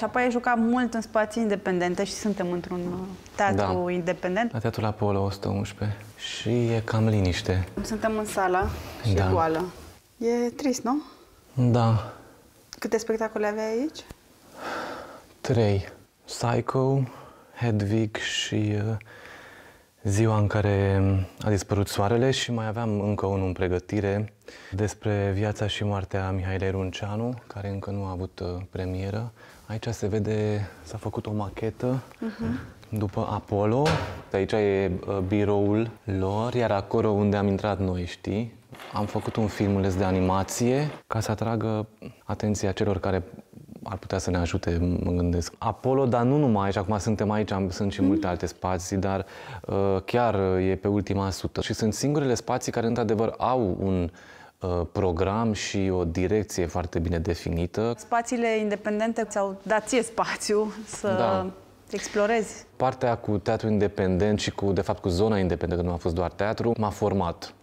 Și apoi ai jucat mult în spații independente și suntem într-un uh, teatru da. independent. La Teatrul Apollo 111 și e cam liniște. Suntem în sală și da. e goală. E trist, nu? Da. Câte spectacole aveai aici? Trei. Psycho, Hedwig și uh, Ziua în care a dispărut soarele și mai aveam încă unul în pregătire despre viața și moartea Mihailei Runceanu, care încă nu a avut uh, premieră. Aici se vede, s-a făcut o machetă uh-huh. după Apollo. Aici e uh, biroul lor, iar acolo unde am intrat noi, știi? Am făcut un filmuleț de animație ca să atragă atenția celor care ar putea să ne ajute, mă gândesc. Apollo, dar nu numai, și acum suntem aici, sunt și multe mm. alte spații, dar uh, chiar uh, e pe ultima sută. Și sunt singurele spații care, într-adevăr, au un uh, program și o direcție foarte bine definită. Spațiile independente ți-au dat ție spațiu să da. explorezi. Partea cu teatru independent și cu, de fapt, cu zona independentă, nu a fost doar teatru, m-a format